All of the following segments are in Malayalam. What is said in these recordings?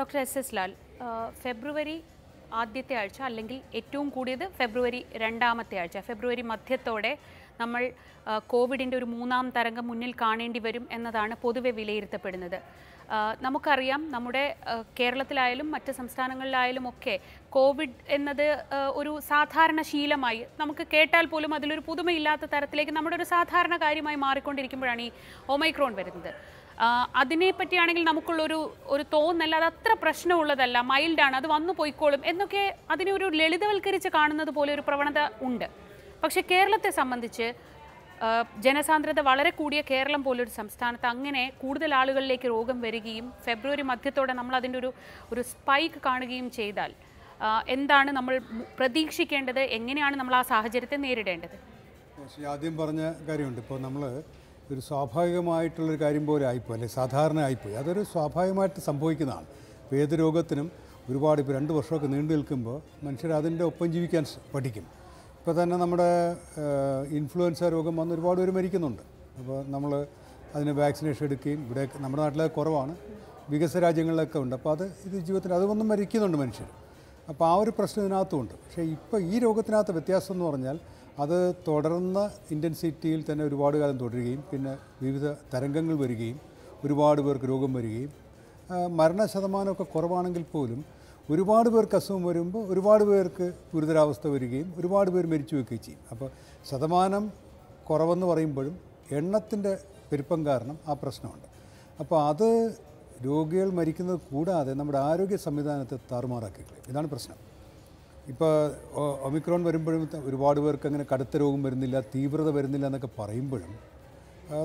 ഡോക്ടർ എസ് എസ് ലാൽ ഫെബ്രുവരി ആദ്യത്തെ ആഴ്ച അല്ലെങ്കിൽ ഏറ്റവും കൂടിയത് ഫെബ്രുവരി രണ്ടാമത്തെ ആഴ്ച ഫെബ്രുവരി മധ്യത്തോടെ നമ്മൾ കോവിഡിൻ്റെ ഒരു മൂന്നാം തരംഗം മുന്നിൽ കാണേണ്ടി വരും എന്നതാണ് പൊതുവെ വിലയിരുത്തപ്പെടുന്നത് നമുക്കറിയാം നമ്മുടെ കേരളത്തിലായാലും മറ്റ് സംസ്ഥാനങ്ങളിലായാലും ഒക്കെ കോവിഡ് എന്നത് ഒരു സാധാരണ ശീലമായി നമുക്ക് കേട്ടാൽ പോലും അതിലൊരു പുതുമയില്ലാത്ത തരത്തിലേക്ക് നമ്മുടെ ഒരു സാധാരണ കാര്യമായി മാറിക്കൊണ്ടിരിക്കുമ്പോഴാണ് ഈ ഒമൈക്രോൺ വരുന്നത് അതിനെപ്പറ്റിയാണെങ്കിൽ നമുക്കുള്ളൊരു ഒരു തോന്നല്ല അത് അത്ര പ്രശ്നമുള്ളതല്ല മൈൽഡാണ് അത് വന്നു പോയിക്കോളും എന്നൊക്കെ അതിനെ ഒരു ലളിതവൽക്കരിച്ച് കാണുന്നത് പോലെ ഒരു പ്രവണത ഉണ്ട് പക്ഷേ കേരളത്തെ സംബന്ധിച്ച് ജനസാന്ദ്രത വളരെ കൂടിയ കേരളം പോലൊരു സംസ്ഥാനത്ത് അങ്ങനെ കൂടുതൽ ആളുകളിലേക്ക് രോഗം വരികയും ഫെബ്രുവരി മധ്യത്തോടെ നമ്മൾ അതിൻ്റെ ഒരു ഒരു സ്പൈക്ക് കാണുകയും ചെയ്താൽ എന്താണ് നമ്മൾ പ്രതീക്ഷിക്കേണ്ടത് എങ്ങനെയാണ് നമ്മൾ ആ സാഹചര്യത്തെ നേരിടേണ്ടത് ആദ്യം പറഞ്ഞ കാര്യമുണ്ട് ഇപ്പോൾ നമ്മൾ ഒരു സ്വാഭാവികമായിട്ടുള്ളൊരു കാര്യം പോലെ ആയിപ്പോയി അല്ലെങ്കിൽ സാധാരണ ആയിപ്പോയി അതൊരു സ്വാഭാവികമായിട്ട് സംഭവിക്കുന്നതാണ് ഇപ്പോൾ ഏത് രോഗത്തിനും ഒരുപാട് ഇപ്പോൾ രണ്ട് വർഷമൊക്കെ നീണ്ടു നിൽക്കുമ്പോൾ മനുഷ്യർ അതിൻ്റെ ഒപ്പം ജീവിക്കാൻ പഠിക്കും ഇപ്പോൾ തന്നെ നമ്മുടെ ഇൻഫ്ലുവൻസ രോഗം വന്ന് ഒരുപാട് പേര് മരിക്കുന്നുണ്ട് അപ്പോൾ നമ്മൾ അതിന് വാക്സിനേഷൻ എടുക്കുകയും ഇവിടെ നമ്മുടെ നാട്ടിലെ കുറവാണ് വികസന രാജ്യങ്ങളിലൊക്കെ ഉണ്ട് അപ്പോൾ അത് ഇത് ജീവിതത്തിൽ അതൊന്നും മരിക്കുന്നുണ്ട് മനുഷ്യർ അപ്പോൾ ആ ഒരു പ്രശ്നം ഇതിനകത്തുമുണ്ട് പക്ഷേ ഇപ്പോൾ ഈ രോഗത്തിനകത്ത് വ്യത്യാസം എന്ന് പറഞ്ഞാൽ അത് തുടർന്ന് ഇൻറ്റൻസിറ്റിയിൽ തന്നെ ഒരുപാട് കാലം തുടരുകയും പിന്നെ വിവിധ തരംഗങ്ങൾ വരികയും ഒരുപാട് പേർക്ക് രോഗം വരികയും മരണശതമാനമൊക്കെ കുറവാണെങ്കിൽ പോലും ഒരുപാട് പേർക്ക് അസുഖം വരുമ്പോൾ ഒരുപാട് പേർക്ക് ഗുരുതരാവസ്ഥ വരികയും ഒരുപാട് പേർ മരിച്ചു വെക്കുകയും ചെയ്യും അപ്പോൾ ശതമാനം കുറവെന്ന് പറയുമ്പോഴും എണ്ണത്തിൻ്റെ പെരുപ്പം കാരണം ആ പ്രശ്നമുണ്ട് അപ്പോൾ അത് രോഗികൾ മരിക്കുന്നത് കൂടാതെ നമ്മുടെ ആരോഗ്യ സംവിധാനത്തെ താറുമാറാക്കി കളയും ഇതാണ് പ്രശ്നം ഇപ്പോൾ ഒമിക്രോൺ വരുമ്പോഴും ഒരുപാട് പേർക്ക് അങ്ങനെ കടുത്ത രോഗം വരുന്നില്ല തീവ്രത വരുന്നില്ല എന്നൊക്കെ പറയുമ്പോഴും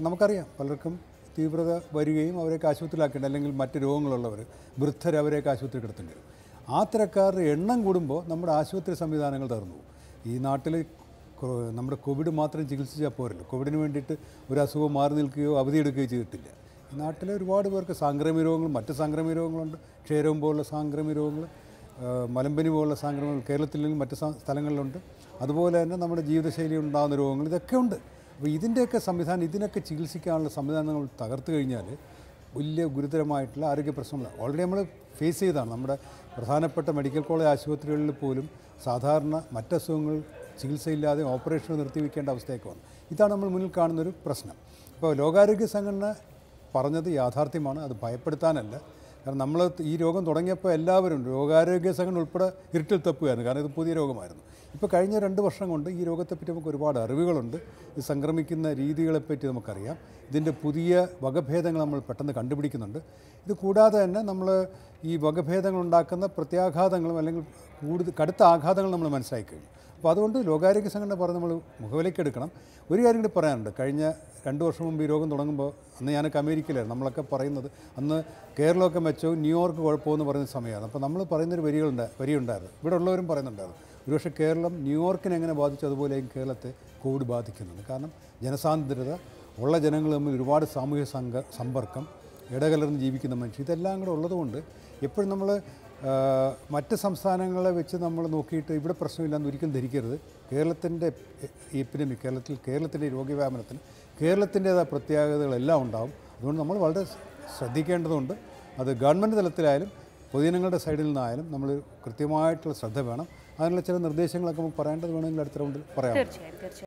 നമുക്കറിയാം പലർക്കും തീവ്രത വരികയും അവരെയൊക്കെ ആശുപത്രിയിലാക്കേണ്ട അല്ലെങ്കിൽ മറ്റ് രോഗങ്ങളുള്ളവർ വൃദ്ധർ അവരെയൊക്കെ ആശുപത്രി കിടത്തേണ്ടി വരും ആ തിരക്കാരുടെ എണ്ണം കൂടുമ്പോൾ നമ്മുടെ ആശുപത്രി സംവിധാനങ്ങൾ തകർന്നു ഈ നാട്ടിൽ നമ്മുടെ കോവിഡ് മാത്രം ചികിത്സിച്ചാൽ പോരല്ലോ കോവിഡിന് വേണ്ടിയിട്ട് ഒരു അസുഖം മാറി നിൽക്കുകയോ അവധിയെടുക്കുകയോ ചെയ്തിട്ടില്ല നാട്ടിലെ ഒരുപാട് പേർക്ക് സാംക്രമിക രോഗങ്ങളും മറ്റ് സാംക്രമിക രോഗങ്ങളുണ്ട് ക്ഷയരോഗം പോലുള്ള സാംക്രമിക രോഗങ്ങൾ മലമ്പനി പോലുള്ള സംക്രമങ്ങൾ കേരളത്തിലും മറ്റ് സ്ഥലങ്ങളിലുണ്ട് അതുപോലെ തന്നെ നമ്മുടെ ജീവിതശൈലി ഉണ്ടാകുന്ന രോഗങ്ങൾ ഇതൊക്കെ ഉണ്ട് അപ്പോൾ ഇതിൻ്റെയൊക്കെ സംവിധാനം ഇതിനൊക്കെ ചികിത്സിക്കാനുള്ള സംവിധാനങ്ങൾ തകർത്തു കഴിഞ്ഞാൽ വലിയ ഗുരുതരമായിട്ടുള്ള ആരോഗ്യ പ്രശ്നങ്ങൾ ഓൾറെഡി നമ്മൾ ഫേസ് ചെയ്താണ് നമ്മുടെ പ്രധാനപ്പെട്ട മെഡിക്കൽ കോളേജ് ആശുപത്രികളിൽ പോലും സാധാരണ മറ്റസുഖങ്ങൾ ചികിത്സയില്ലാതെ ഓപ്പറേഷൻ നിർത്തിവെക്കേണ്ട അവസ്ഥയൊക്കെ വന്നു ഇതാണ് നമ്മൾ മുന്നിൽ കാണുന്നൊരു പ്രശ്നം അപ്പോൾ ലോകാരോഗ്യ സംഘടന പറഞ്ഞത് യാഥാർത്ഥ്യമാണ് അത് ഭയപ്പെടുത്താനല്ല കാരണം നമ്മൾ ഈ രോഗം തുടങ്ങിയപ്പോൾ എല്ലാവരും രോഗാരോഗ്യ സംഘടന ഉൾപ്പെടെ ഇരുട്ടിൽ തപ്പുകയായിരുന്നു കാരണം ഇത് പുതിയ രോഗമായിരുന്നു ഇപ്പോൾ കഴിഞ്ഞ രണ്ട് വർഷം കൊണ്ട് ഈ രോഗത്തെപ്പറ്റി നമുക്ക് ഒരുപാട് അറിവുകളുണ്ട് ഇത് സംക്രമിക്കുന്ന രീതികളെപ്പറ്റി നമുക്കറിയാം ഇതിൻ്റെ പുതിയ വകഭേദങ്ങൾ നമ്മൾ പെട്ടെന്ന് കണ്ടുപിടിക്കുന്നുണ്ട് ഇത് കൂടാതെ തന്നെ നമ്മൾ ഈ വകഭേദങ്ങൾ ഉണ്ടാക്കുന്ന പ്രത്യാഘാതങ്ങളും അല്ലെങ്കിൽ കൂടുതൽ കടുത്ത ആഘാതങ്ങൾ നമ്മൾ മനസ്സിലാക്കി കഴിഞ്ഞു അപ്പോൾ അതുകൊണ്ട് ലോകാരോഗ്യ സംഘടന പറഞ്ഞ് നമ്മൾ മുഖവിലേക്ക് എടുക്കണം ഒരു കാര്യം കൂടി പറയാനുണ്ട് കഴിഞ്ഞ രണ്ട് വർഷം മുമ്പ് ഈ രോഗം തുടങ്ങുമ്പോൾ അന്ന് ഞാനൊക്കെ അമേരിക്കയിലായിരുന്നു നമ്മളൊക്കെ പറയുന്നത് അന്ന് കേരളമൊക്കെ വെച്ചോ ന്യൂയോർക്ക് കുഴപ്പമെന്ന് പറയുന്ന സമയമാണ് അപ്പോൾ നമ്മൾ പറയുന്നൊരു വരികളുണ്ട് വരിയുണ്ടായിരുന്നു ഇവിടെ ഉള്ളവരും പറയുന്നുണ്ടായിരുന്നു ഒരുപക്ഷെ കേരളം ന്യൂയോർക്കിനെ എങ്ങനെ ബാധിച്ചു അതുപോലെയും കേരളത്തെ കോവിഡ് ബാധിക്കുന്നുണ്ട് കാരണം ജനസാന്ദ്രത ഉള്ള ജനങ്ങൾ തമ്മിൽ ഒരുപാട് സാമൂഹ്യ സമ്പർക്കം ഇടകലർന്ന് ജീവിക്കുന്ന മനുഷ്യർ ഇതെല്ലാം കൂടെ ഉള്ളതുകൊണ്ട് എപ്പോഴും നമ്മൾ മറ്റ് സംസ്ഥാനങ്ങളെ വെച്ച് നമ്മൾ നോക്കിയിട്ട് ഇവിടെ പ്രശ്നമില്ലാന്ന് ഒരിക്കലും ധരിക്കരുത് കേരളത്തിൻ്റെ എപ്പിഡമിക് കേരളത്തിൽ കേരളത്തിൻ്റെ രോഗവ്യാപനത്തിന് കേരളത്തിൻ്റേതായ പ്രത്യേകതകളെല്ലാം ഉണ്ടാവും അതുകൊണ്ട് നമ്മൾ വളരെ ശ്രദ്ധിക്കേണ്ടതുണ്ട് അത് ഗവൺമെൻറ് തലത്തിലായാലും പൊതുജനങ്ങളുടെ സൈഡിൽ നിന്നായാലും നമ്മൾ കൃത്യമായിട്ടുള്ള ശ്രദ്ധ വേണം അതിനുള്ള ചില നിർദ്ദേശങ്ങളൊക്കെ നമുക്ക് പറയേണ്ടത് വേണമെങ്കിൽ അടുത്ത റൗണ്ടിൽ പറയാം